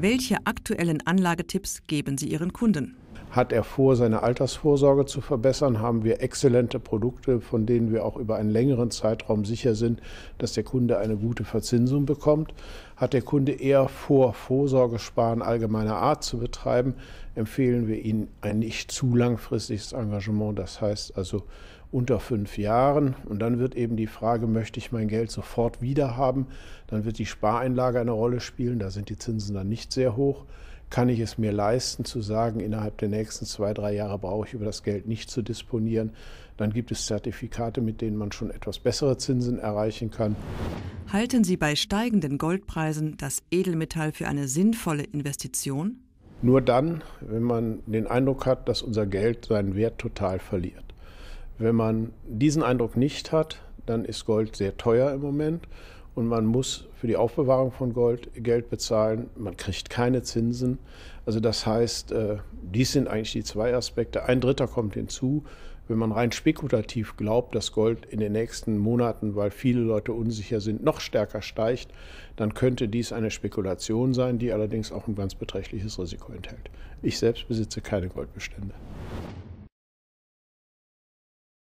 Welche aktuellen Anlagetipps geben Sie Ihren Kunden? hat er vor, seine Altersvorsorge zu verbessern, haben wir exzellente Produkte, von denen wir auch über einen längeren Zeitraum sicher sind, dass der Kunde eine gute Verzinsung bekommt. Hat der Kunde eher vor, Vorsorgesparen allgemeiner Art zu betreiben, empfehlen wir ihm ein nicht zu langfristiges Engagement, das heißt also unter fünf Jahren. Und dann wird eben die Frage, möchte ich mein Geld sofort wieder haben? Dann wird die Spareinlage eine Rolle spielen, da sind die Zinsen dann nicht sehr hoch kann ich es mir leisten zu sagen, innerhalb der nächsten zwei, drei Jahre brauche ich über das Geld nicht zu disponieren. Dann gibt es Zertifikate, mit denen man schon etwas bessere Zinsen erreichen kann. Halten Sie bei steigenden Goldpreisen das Edelmetall für eine sinnvolle Investition? Nur dann, wenn man den Eindruck hat, dass unser Geld seinen Wert total verliert. Wenn man diesen Eindruck nicht hat, dann ist Gold sehr teuer im Moment und man muss für die Aufbewahrung von Gold Geld bezahlen. Man kriegt keine Zinsen. Also das heißt, äh, dies sind eigentlich die zwei Aspekte. Ein dritter kommt hinzu. Wenn man rein spekulativ glaubt, dass Gold in den nächsten Monaten, weil viele Leute unsicher sind, noch stärker steigt, dann könnte dies eine Spekulation sein, die allerdings auch ein ganz beträchtliches Risiko enthält. Ich selbst besitze keine Goldbestände.